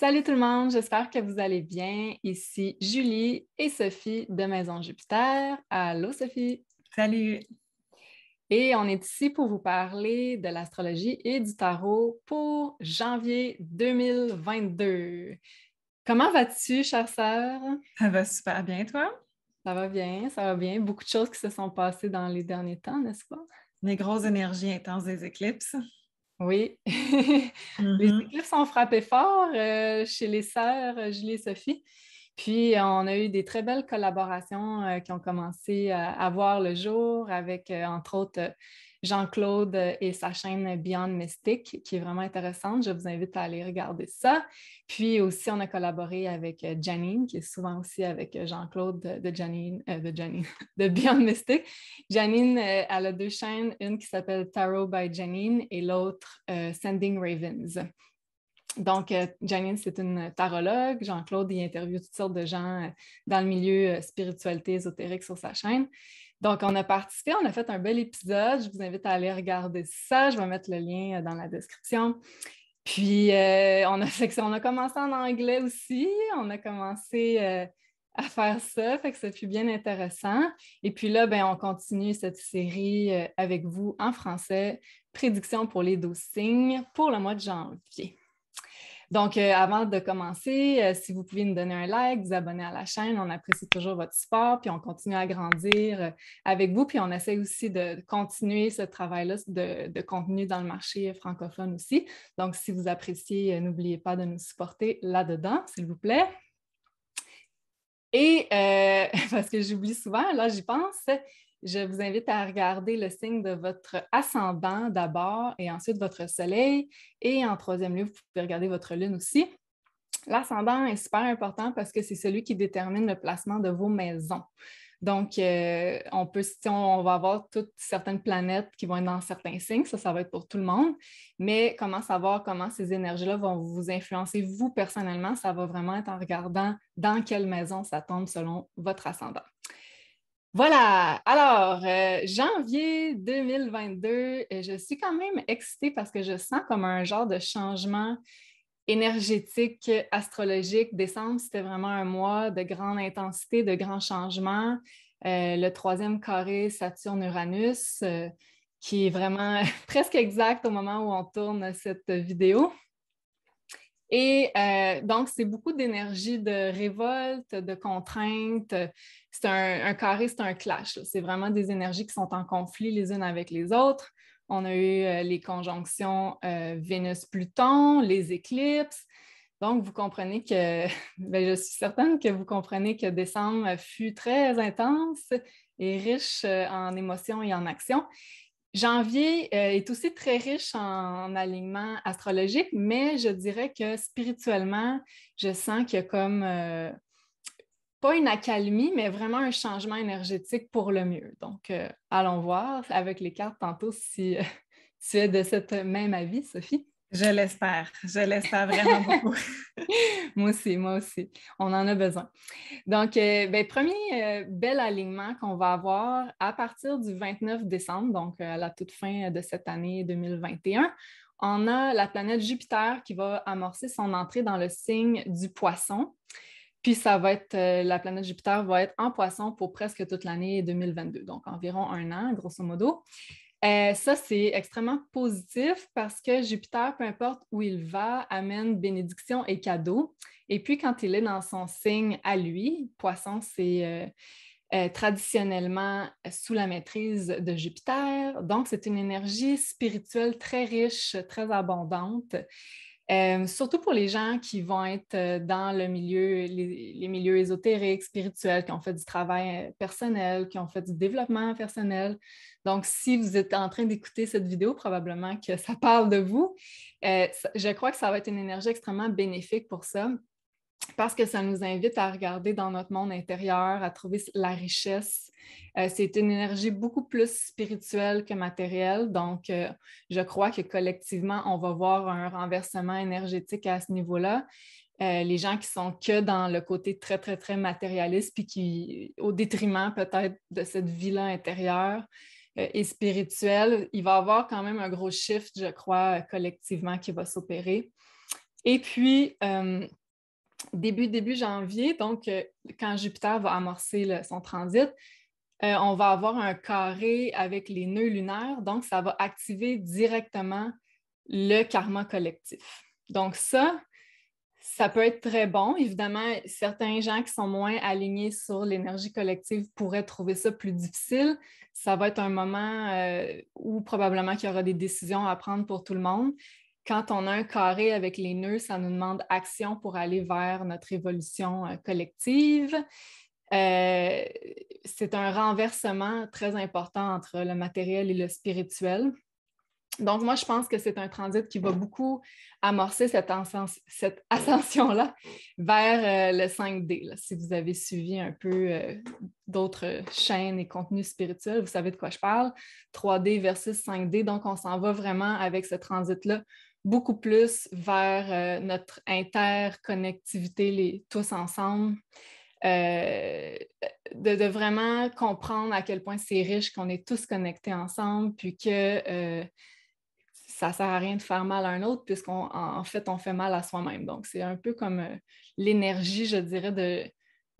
Salut tout le monde, j'espère que vous allez bien. Ici Julie et Sophie de Maison Jupiter. Allô Sophie. Salut. Et on est ici pour vous parler de l'astrologie et du tarot pour janvier 2022. Comment vas-tu, chère sœur? Ça va super bien, toi? Ça va bien, ça va bien. Beaucoup de choses qui se sont passées dans les derniers temps, n'est-ce pas? Les grosses énergies intenses des éclipses. Oui. Les éclipses ont frappé fort euh, chez les sœurs euh, Julie et Sophie. Puis, euh, on a eu des très belles collaborations euh, qui ont commencé euh, à voir le jour avec, entre autres, Jean-Claude et sa chaîne Beyond Mystique, qui est vraiment intéressante. Je vous invite à aller regarder ça. Puis aussi, on a collaboré avec Janine, qui est souvent aussi avec Jean-Claude de Janine, de Janine, Beyond Mystic. Janine, elle a deux chaînes, une qui s'appelle Tarot by Janine et l'autre Sending Ravens. Donc, euh, Janine, c'est une tarologue. Jean-Claude il interviewe toutes sortes de gens euh, dans le milieu euh, spiritualité ésotérique sur sa chaîne. Donc, on a participé, on a fait un bel épisode. Je vous invite à aller regarder ça. Je vais mettre le lien dans la description. Puis, on, a a commencé en anglais aussi. On a commencé à faire ça, fait que ça fut bien intéressant. Et puis là, ben, on continue cette série avec vous en français, Prédiction pour les 12 signes pour le mois de janvier. Donc, euh, avant de commencer, euh, si vous pouvez nous donner un like, vous abonner à la chaîne, on apprécie toujours votre support, puis on continue à grandir euh, avec vous, puis on essaie aussi de continuer ce travail-là de, contenu dans le marché francophone aussi. Donc, si vous appréciez, n'oubliez pas de nous supporter là-dedans, s'il vous plaît. Et parce que j'oublie souvent, là j'y pense, je vous invite à regarder le signe de votre ascendant d'abord et ensuite votre soleil. Et en troisième lieu, vous pouvez regarder votre lune aussi. L'ascendant est super important parce que c'est celui qui détermine le placement de vos maisons. Donc, euh, on peut, on, va avoir toutes certaines planètes qui vont être dans certains signes, ça, ça va être pour tout le monde. Mais comment savoir comment ces énergies-là vont vous influencer vous personnellement, ça va vraiment être en regardant dans quelle maison ça tombe selon votre ascendant. Voilà, alors euh, janvier 2022, euh, je suis quand même excitée parce que je sens comme un genre de changement énergétique, astrologique. Décembre, c'était vraiment un mois de grande intensité, de grands changements. Euh, le troisième carré Saturne-Uranus, qui est vraiment presque exact au moment où on tourne cette vidéo. Et euh, donc, c'est beaucoup d'énergie de révolte, de contrainte. C'est un, un, carré, c'est un clash. C'est vraiment des énergies qui sont en conflit les unes avec les autres. On a eu euh, les conjonctions euh, Vénus-Pluton, les éclipses. Donc, vous comprenez que, ben, je suis certaine que vous comprenez que décembre fut très intense et riche en émotions et en actions. Janvier euh, est aussi très riche en, alignement astrologique, mais je dirais que spirituellement, je sens qu'il y a comme euh, pas une accalmie, mais vraiment un changement énergétique pour le mieux. Donc, euh, allons voir avec les cartes tantôt si tu es de cette même avis, Sophie. Je l'espère. Je l'espère vraiment beaucoup. moi aussi, moi aussi. On en a besoin. Donc, euh, ben, premier euh, bel alignement qu'on va avoir à partir du 29 décembre, donc euh, à la toute fin de cette année 2021. On a la planète Jupiter qui va amorcer son entrée dans le signe du poisson. Puis ça va être, la planète Jupiter va être en poisson pour presque toute l'année 2022, donc environ un an, grosso modo. Euh, ça, c'est extrêmement positif parce que Jupiter, peu importe où il va, amène bénédiction et cadeau. Et puis, quand il est dans son signe à lui, poisson, c'est euh, euh, traditionnellement sous la maîtrise de Jupiter. Donc, c'est une énergie spirituelle très riche, très abondante. Euh, surtout pour les gens qui vont être euh, dans le milieu, les, milieux ésotériques, spirituels, qui ont fait du travail euh, personnel, qui ont fait du développement personnel. Donc, si vous êtes en train d'écouter cette vidéo, probablement que ça parle de vous. je crois que ça va être une énergie extrêmement bénéfique pour ça parce que ça nous invite à regarder dans notre monde intérieur, à trouver la richesse. Euh, c'est une énergie beaucoup plus spirituelle que matérielle. Donc, euh, je crois que collectivement, on va voir un renversement énergétique à ce niveau-là. Euh, les gens qui sont que dans le côté très, très, très matérialiste, puis qui, au détriment peut-être de cette vie-là intérieure et spirituelle, il va y avoir quand même un gros shift, je crois, collectivement qui va s'opérer. Et puis, début, début janvier, donc euh, quand Jupiter va amorcer son transit, euh, on va avoir un carré avec les nœuds lunaires, donc ça va activer directement le karma collectif. Donc ça, ça peut être très bon. Évidemment, certains gens qui sont moins alignés sur l'énergie collective pourraient trouver ça plus difficile. Ça va être un moment euh, où probablement qu'il y aura des décisions à prendre pour tout le monde quand on a un carré avec les nœuds, ça nous demande action pour aller vers notre évolution euh, collective. Euh, c'est un renversement très important entre le matériel et le spirituel. Donc, moi, je pense que c'est un transit qui va beaucoup amorcer cette, ascension-là vers euh, le 5D. Si vous avez suivi un peu d'autres chaînes et contenus spirituels, vous savez de quoi je parle. 3D versus 5D. Donc, on s'en va vraiment avec ce transit-là beaucoup plus vers euh, notre interconnectivité, les, tous ensemble. Euh, de, vraiment comprendre à quel point c'est riche, qu'on est tous connectés ensemble, puis que euh, ça ne sert à rien de faire mal à un autre, puisqu'on en fait, on fait mal à soi-même. Donc, c'est un peu comme l'énergie, je dirais,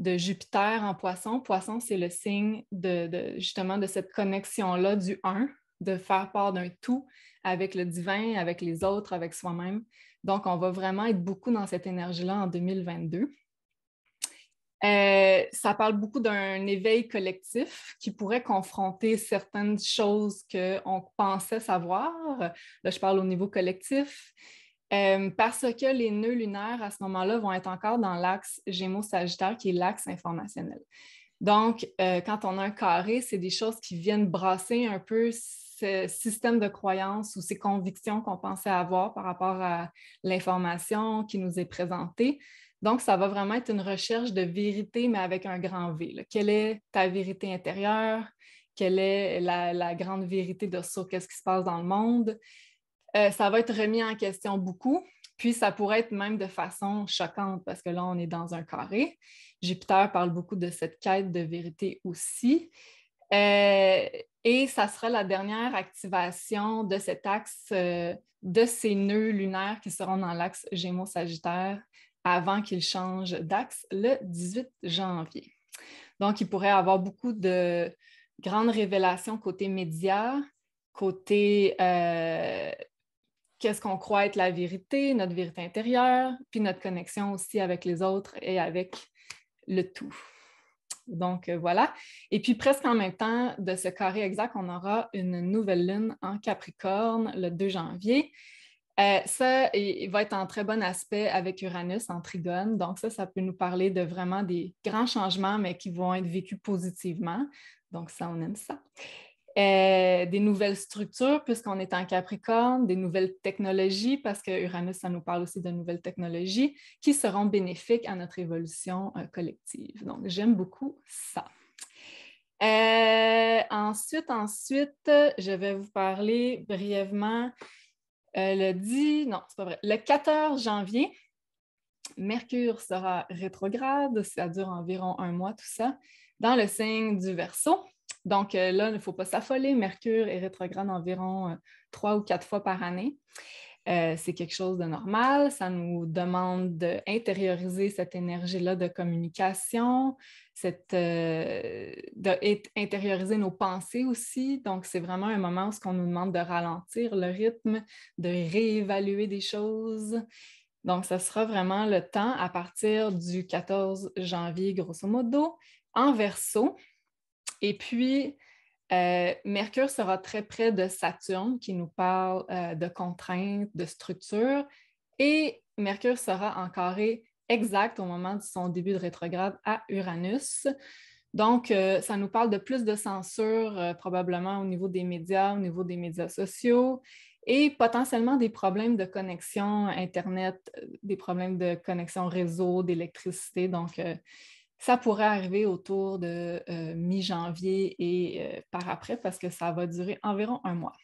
de, Jupiter en poisson. Poisson, c'est le signe de, justement de cette connexion-là du un de faire part d'un tout avec le divin, avec les autres, avec soi-même. Donc, on va vraiment être beaucoup dans cette énergie-là en 2022. Euh, ça parle beaucoup d'un éveil collectif qui pourrait confronter certaines choses qu'on pensait savoir. Là, je parle au niveau collectif. Euh, parce que les nœuds lunaires à ce moment-là vont être encore dans l'axe Gémeaux-Sagittaire, qui est l'axe informationnel. Donc, euh, quand on a un carré, c'est des choses qui viennent brasser un peu ce système de croyances ou ces convictions qu'on pensait avoir par rapport à l'information qui nous est présentée. Donc, ça va vraiment être une recherche de vérité, mais avec un grand V. Quelle est ta vérité intérieure? Quelle est la, grande vérité de sur qu'est-ce qui se passe dans le monde? Euh, ça va être remis en question beaucoup, puis ça pourrait être même de façon choquante parce que là, on est dans un carré. Jupiter parle beaucoup de cette quête de vérité aussi. Euh, et ça sera la dernière activation de cet axe, euh, de ces nœuds lunaires qui seront dans l'axe Gémeaux-Sagittaire avant qu'ils changent d'axe le 18 janvier. Donc, il pourrait avoir beaucoup de grandes révélations côté médias, côté euh, qu'est-ce qu'on croit être la vérité, notre vérité intérieure, puis notre connexion aussi avec les autres et avec le tout. Donc euh, voilà. Et puis presque en même temps de ce carré exact, on aura une nouvelle lune en Capricorne le 2 janvier. Euh, ça il va être en très bon aspect avec Uranus en trigone. Donc, ça, ça peut nous parler de vraiment des grands changements, mais qui vont être vécus positivement. Donc, ça, on aime ça. Euh, des nouvelles structures, puisqu'on est en Capricorne, des nouvelles technologies, parce que Uranus, ça nous parle aussi de nouvelles technologies qui seront bénéfiques à notre évolution euh, collective. Donc, j'aime beaucoup ça. Euh, ensuite, ensuite, je vais vous parler brièvement le 10, non, c'est pas vrai, le 14 janvier, Mercure sera rétrograde, ça dure environ un mois tout ça, dans le signe du Verseau. Donc euh, là, il ne faut pas s'affoler. Mercure est rétrograde environ euh, trois ou quatre fois par année. Euh, c'est quelque chose de normal. Ça nous demande d'intérioriser cette énergie-là de communication, cette, d'intérioriser nos pensées aussi. Donc, c'est vraiment un moment où on nous demande de ralentir le rythme, de réévaluer des choses. Donc, ce sera vraiment le temps à partir du 14 janvier, grosso modo, en verso. Et puis, euh, Mercure sera très près de Saturne qui nous parle euh, de contraintes, de structures, et Mercure sera en carré exact au moment de son début de rétrograde à Uranus. Donc, euh, ça nous parle de plus de censure probablement au niveau des médias, au niveau des médias sociaux et potentiellement des problèmes de connexion Internet, des problèmes de connexion réseau, d'électricité. Donc, ça pourrait arriver autour de mi-janvier et par après parce que ça va durer environ un mois.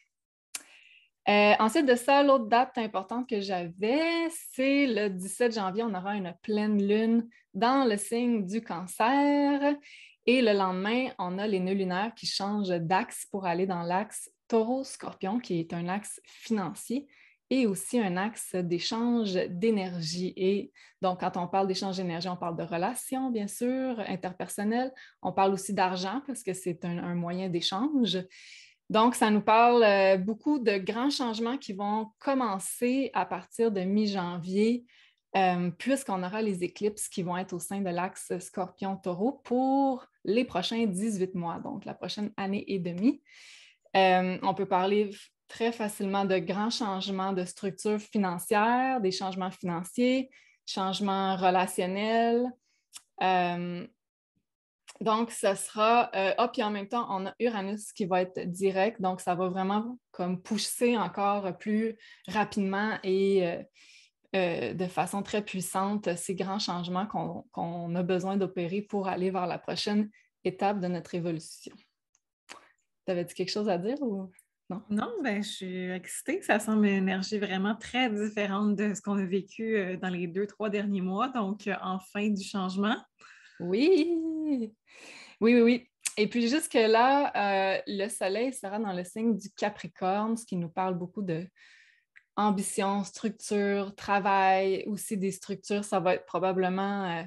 ensuite de ça, l'autre date importante que j'avais, c'est le 17 janvier, on aura une pleine lune dans le signe du cancer. Et le lendemain, on a les nœuds lunaires qui changent d'axe pour aller dans l'axe taureau-scorpion, qui est un axe financier et aussi un axe d'échange d'énergie. Et donc, quand on parle d'échange d'énergie, on parle de relations, bien sûr, interpersonnelles. On parle aussi d'argent parce que c'est un, moyen d'échange. Donc, ça nous parle euh, beaucoup de grands changements qui vont commencer à partir de mi-janvier, euh, puisqu'on aura les éclipses qui vont être au sein de l'axe scorpion-taureau pour les prochains 18 mois, donc la prochaine année et demie. Euh, on peut parler très facilement de grands changements de structure financière, des changements financiers, changements relationnels. Euh, donc, ce sera, euh, ah, puis en même temps, on a Uranus qui va être direct, donc ça va vraiment comme pousser encore plus rapidement et euh, de façon très puissante ces grands changements qu'on a besoin d'opérer pour aller vers la prochaine étape de notre évolution. Tu avais quelque chose à dire ou? Non? Ben, je suis excitée. Ça semble une énergie vraiment très différente de ce qu'on a vécu euh, dans les deux, trois derniers mois. Donc, en euh, enfin, du changement. Oui, oui, oui, oui. Et puis jusque-là, euh, le soleil sera dans le signe du Capricorne, ce qui nous parle beaucoup de ambition, structure, travail, aussi des structures. Ça va être probablement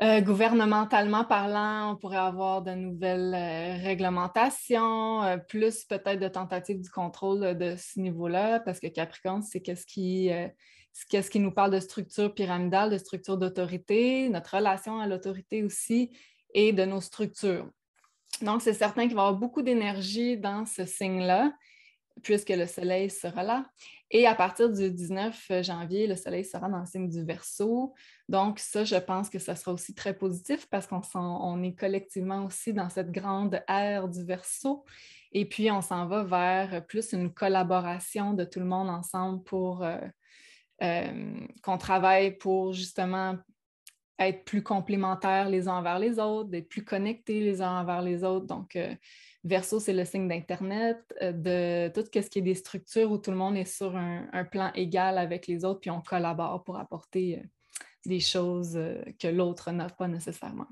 euh, gouvernementalement parlant, on pourrait avoir de nouvelles euh, réglementations, euh, plus peut-être de tentatives du contrôle de ce niveau-là, parce que Capricorne, c'est qu'est-ce qui, ce qui nous parle de structure pyramidale, de structure d'autorité, notre relation à l'autorité aussi, et de nos structures. Donc, c'est certain qu'il va y avoir beaucoup d'énergie dans ce signe-là puisque le soleil sera là. Et à partir du 19 janvier, le soleil sera dans le signe du Verseau. Donc ça, je pense que ça sera aussi très positif parce qu'on est collectivement aussi dans cette grande ère du Verseau. Et puis on s'en va vers plus une collaboration de tout le monde ensemble pour euh, euh, qu'on travaille pour justement être plus complémentaires les uns envers les autres, d'être plus connectés les uns envers les autres. Donc, euh, Verso, c'est le signe d'Internet, euh, de tout ce qui est des structures où tout le monde est sur un, plan égal avec les autres, puis on collabore pour apporter euh, des choses que l'autre n'a pas nécessairement.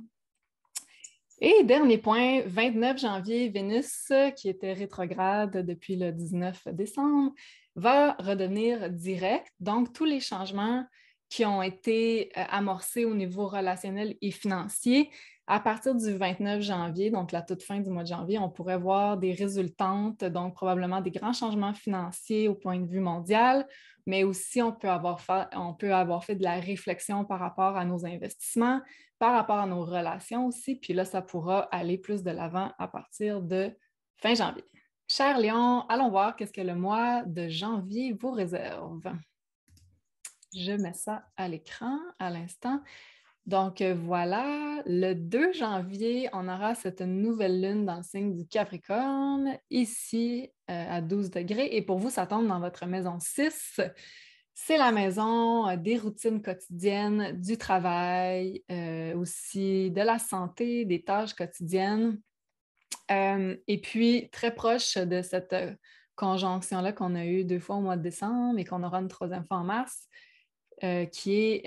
Et dernier point, 29 janvier, Vénus, qui était rétrograde depuis le 19 décembre, va redevenir direct. Donc, tous les changements qui ont été euh, amorcées au niveau relationnel et financier. À partir du 29 janvier, donc la toute fin du mois de janvier, on pourrait voir des résultantes, donc probablement des grands changements financiers au point de vue mondial, mais aussi on peut avoir fait, on peut avoir fait de la réflexion par rapport à nos investissements, par rapport à nos relations aussi, puis là, ça pourra aller plus de l'avant à partir de fin janvier. Cher Léon, allons voir qu'est-ce que le mois de janvier vous réserve. Je mets ça à l'écran à l'instant. Donc euh, voilà, le 2 janvier, on aura cette nouvelle lune dans le signe du Capricorne, ici euh, à 12 degrés. Et pour vous, ça tombe dans votre maison 6. C'est la maison euh, des routines quotidiennes, du travail, aussi de la santé, des tâches quotidiennes. et puis, très proche de cette conjonction-là qu'on a eue deux fois au mois de décembre et qu'on aura une troisième fois en mars, euh, qui est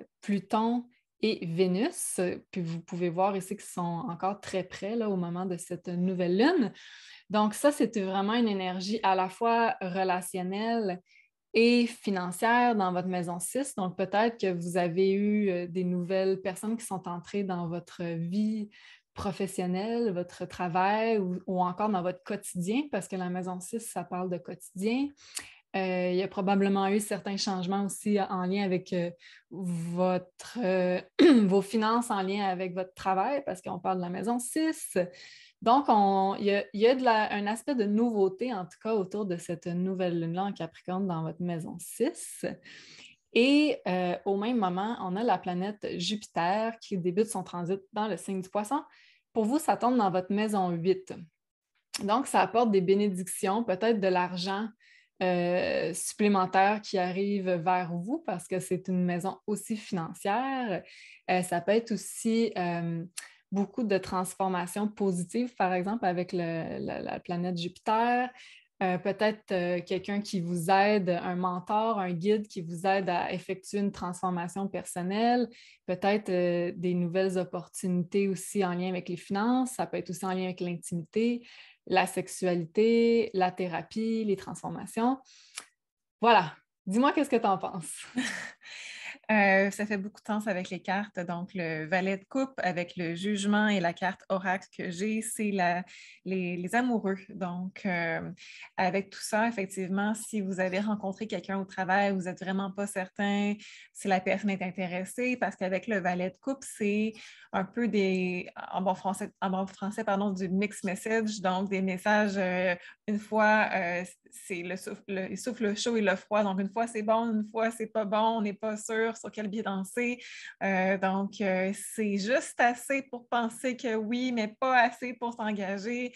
euh, Pluton et Vénus. Puis vous pouvez voir ici qu'ils sont encore très près là, au moment de cette nouvelle lune. Donc ça, c'était vraiment une énergie à la fois relationnelle et financière dans votre maison 6. Donc peut-être que vous avez eu euh, des nouvelles personnes qui sont entrées dans votre vie professionnelle, votre travail ou, ou encore dans votre quotidien, parce que la maison 6, ça parle de quotidien. Euh, il y a probablement eu certains changements aussi euh, en lien avec euh, votre, vos finances, en lien avec votre travail, parce qu'on parle de la maison 6. Donc, il, y a, un aspect de nouveauté, en tout cas, autour de cette nouvelle lune-là en Capricorne dans votre maison 6. Et au même moment, on a la planète Jupiter qui débute son transit dans le signe du poisson. Pour vous, ça tombe dans votre maison 8. Donc, ça apporte des bénédictions, peut-être de l'argent, euh, supplémentaires qui arrivent vers vous parce que c'est une maison aussi financière. Euh, ça peut être aussi euh, beaucoup de transformations positives, par exemple avec la, planète Jupiter. Peut-être quelqu'un qui vous aide, un mentor, un guide qui vous aide à effectuer une transformation personnelle. Peut-être des nouvelles opportunités aussi en lien avec les finances. Ça peut être aussi en lien avec l'intimité la sexualité, la thérapie, les transformations. Voilà. Dis-moi qu'est-ce que tu en penses. Euh, ça fait beaucoup de sens avec les cartes. Donc, le valet de coupe avec le jugement et la carte oracle que j'ai, c'est les, amoureux. Donc, euh, avec tout ça, effectivement, si vous avez rencontré quelqu'un au travail, vous n'êtes vraiment pas certain si la personne est intéressée, parce qu'avec le valet de coupe, c'est un peu des, en bon français, en français pardon, du mix message, donc des messages euh, une fois le souffle, il souffle le chaud et le froid. Donc, une fois c'est bon, une fois c'est pas bon, on n'est pas sûr sur quel biais danser. Euh, donc, euh, c'est juste assez pour penser que oui, mais pas assez pour s'engager.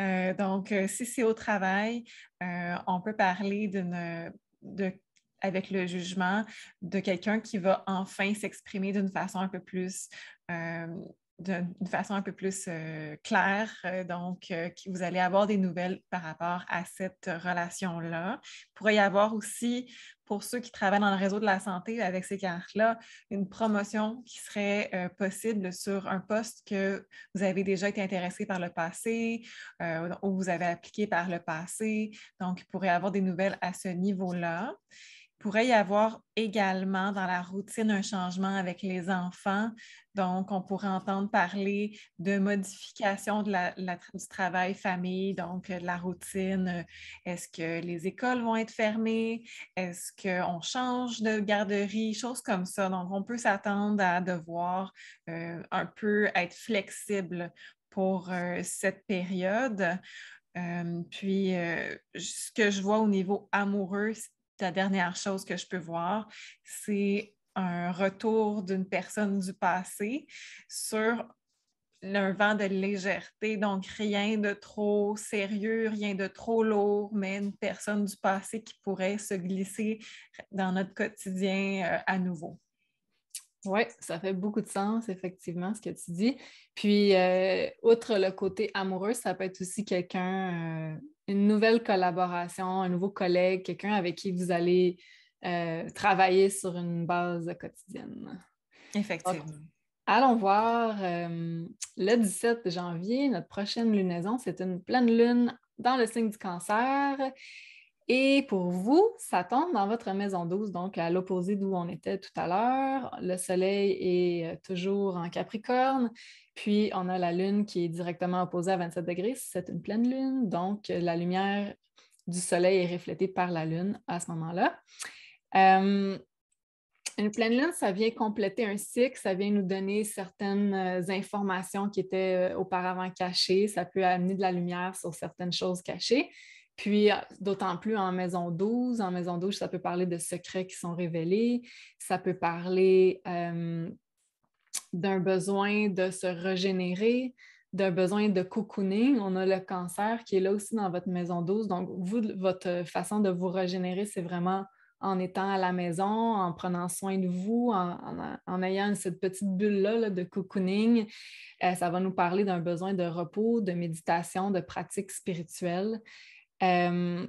Euh, donc, si c'est au travail, on peut parler d'une de avec le jugement de quelqu'un qui va enfin s'exprimer d'une façon un peu plus d'une façon un peu plus euh, claire. Euh, donc, euh, vous allez avoir des nouvelles par rapport à cette relation-là. Il pourrait y avoir aussi, pour ceux qui travaillent dans le réseau de la santé avec ces cartes-là, une promotion qui serait possible sur un poste que vous avez déjà été intéressé par le passé ou vous avez appliqué par le passé. Donc, il pourrait y avoir des nouvelles à ce niveau-là pourrait y avoir également dans la routine un changement avec les enfants. Donc, on pourrait entendre parler de modification de la, du travail famille, donc euh, de la routine. Euh, est-ce que les écoles vont être fermées? Est-ce qu'on change de garderie? Choses comme ça. Donc, on peut s'attendre à devoir euh, un peu être flexible pour cette période. puis, ce que je vois au niveau amoureux, la dernière chose que je peux voir, c'est un retour d'une personne du passé sur un vent de légèreté, donc rien de trop sérieux, rien de trop lourd, mais une personne du passé qui pourrait se glisser dans notre quotidien euh, à nouveau. Oui, ça fait beaucoup de sens, effectivement, ce que tu dis. Puis, euh, outre le côté amoureux, ça peut être aussi quelqu'un euh, une nouvelle collaboration, un nouveau collègue, quelqu'un avec qui vous allez euh, travailler sur une base quotidienne. Effectivement. allons voir. Euh, le 17 janvier, notre prochaine lunaison, c'est une pleine lune dans le signe du cancer et pour vous, ça tombe dans votre maison 12, donc à l'opposé d'où on était tout à l'heure. Le Soleil est euh, toujours en Capricorne, puis on a la Lune qui est directement opposée à 27 degrés. C'est une pleine Lune, donc euh, la lumière du Soleil est reflétée par la Lune à ce moment-là. Euh, une pleine lune, ça vient compléter un cycle, ça vient nous donner certaines informations qui étaient auparavant cachées, ça peut amener de la lumière sur certaines choses cachées. Puis, euh, d'autant plus en maison 12, en maison 12, ça peut parler de secrets qui sont révélés, ça peut parler euh, d'un besoin de se régénérer, d'un besoin de cocooning. On a le cancer qui est là aussi dans votre maison 12. Donc, vous, votre façon de vous régénérer, c'est vraiment en étant à la maison, en prenant soin de vous, en, ayant cette petite bulle-là de cocooning. Euh, ça va nous parler d'un besoin de repos, de méditation, de pratique spirituelle. Euh,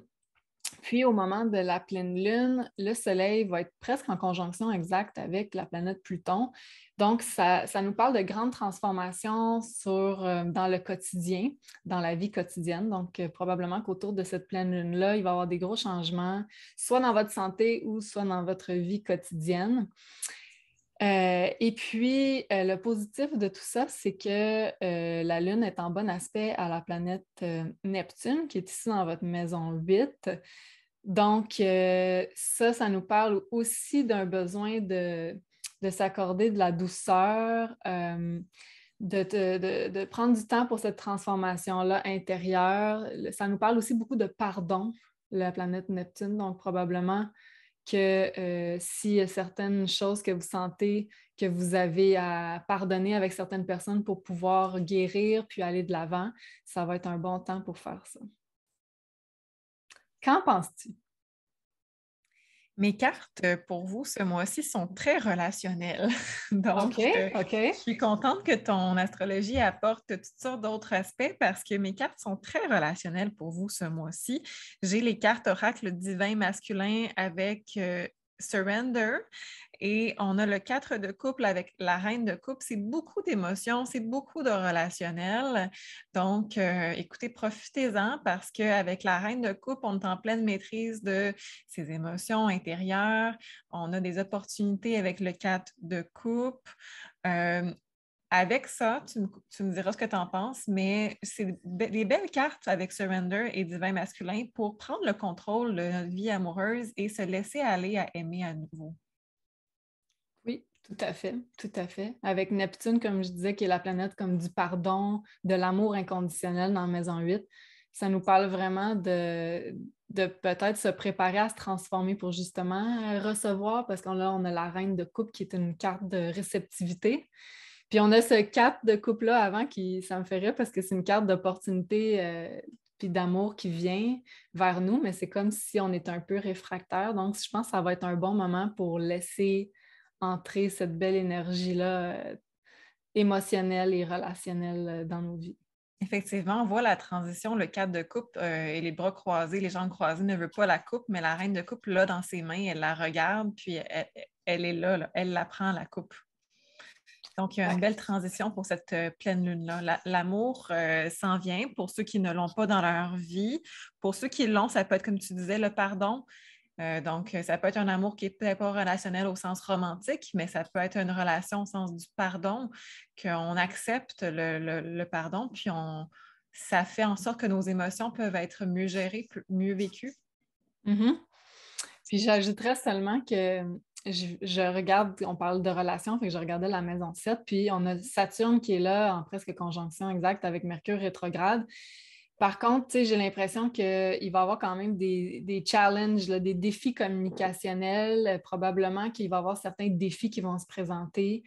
puis au moment de la pleine lune, le Soleil va être presque en conjonction exacte avec la planète Pluton. Donc, ça, nous parle de grandes transformations sur, euh, dans le quotidien, dans la vie quotidienne. Donc, euh, probablement qu'autour de cette pleine lune-là, il va y avoir des gros changements, soit dans votre santé ou soit dans votre vie quotidienne. Euh, et puis, euh, le positif de tout ça, c'est que euh, la Lune est en bon aspect à la planète Neptune, qui est ici dans votre maison 8. Donc, ça, ça nous parle aussi d'un besoin de, de s'accorder de la douceur, de, de, de, prendre du temps pour cette transformation-là intérieure. Ça nous parle aussi beaucoup de pardon, la planète Neptune. Donc, probablement, que euh, s'il y a certaines choses que vous sentez que vous avez à pardonner avec certaines personnes pour pouvoir guérir puis aller de l'avant, ça va être un bon temps pour faire ça. Qu'en penses-tu? Mes cartes euh, pour vous ce mois-ci sont très relationnelles. Donc, euh, je suis contente que ton astrologie apporte toutes sortes d'autres aspects parce que mes cartes sont très relationnelles pour vous ce mois-ci. J'ai les cartes oracle divin masculin avec euh, Surrender. Et on a le 4 de couple avec la reine de coupe. C'est beaucoup d'émotions, c'est beaucoup de relationnel. Donc, euh, écoutez, profitez-en parce qu'avec la reine de coupe, on est en pleine maîtrise de ses émotions intérieures. On a des opportunités avec le 4 de coupe. Euh, avec ça, tu me, diras ce que tu en penses, mais c'est des belles cartes avec Surrender et Divin Masculin pour prendre le contrôle de notre vie amoureuse et se laisser aller à aimer à nouveau. Oui, tout à fait, tout à fait. Avec Neptune, comme je disais, qui est la planète comme du pardon, de l'amour inconditionnel dans Maison 8, ça nous parle vraiment de, peut-être se préparer à se transformer pour justement euh, recevoir, parce qu'on on a la reine de coupe qui est une carte de réceptivité. Puis on a ce 4 de coupe là avant qui, ça me ferait parce que c'est une carte d'opportunité et euh, puis d'amour qui vient vers nous, mais c'est comme si on est un peu réfractaire. Donc, je pense que ça va être un bon moment pour laisser entrer cette belle énergie-là euh, émotionnelle et relationnelle euh, dans nos vies. Effectivement, on voit la transition, le cadre de coupe et les bras croisés, les jambes croisées ne veut pas la coupe, mais la reine de coupe là dans ses mains, elle la regarde, puis elle, est là, elle la prend, la coupe. Donc, il y a une belle transition pour cette euh, pleine lune-là. L'amour euh, s'en vient pour ceux qui ne l'ont pas dans leur vie. Pour ceux qui l'ont, ça peut être, comme tu disais, le pardon. Euh, donc, ça peut être un amour qui n'est peut-être pas relationnel au sens romantique, mais ça peut être une relation au sens du pardon, qu'on accepte le, pardon, puis on, ça fait en sorte que nos émotions peuvent être mieux gérées, mieux vécues. Mm-hmm. Puis j'ajouterais seulement que je, regarde, on parle de relations, je regardais la maison 7, puis on a Saturne qui est là en presque conjonction exacte avec Mercure rétrograde. Par contre, j'ai l'impression qu'il va y avoir quand même des, challenges, des défis communicationnels. Euh, probablement qu'il va y avoir certains défis qui vont se présenter.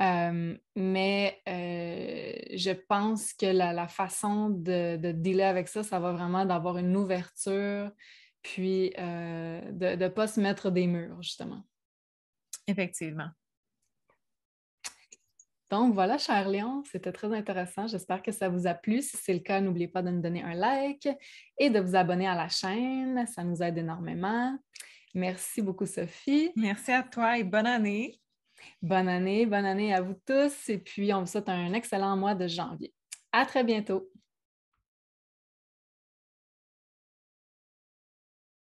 Euh, mais euh, je pense que la, façon de, de dealer avec ça, ça va vraiment d'avoir une ouverture, puis de ne pas se mettre des murs, justement. Effectivement. Donc voilà, cher Léon, c'était très intéressant. J'espère que ça vous a plu. Si c'est le cas, n'oubliez pas de nous donner un like et de vous abonner à la chaîne. Ça nous aide énormément. Merci beaucoup, Sophie. Merci à toi et bonne année. Bonne année, bonne année à vous tous. Et puis, on vous souhaite un excellent mois de janvier. À très bientôt.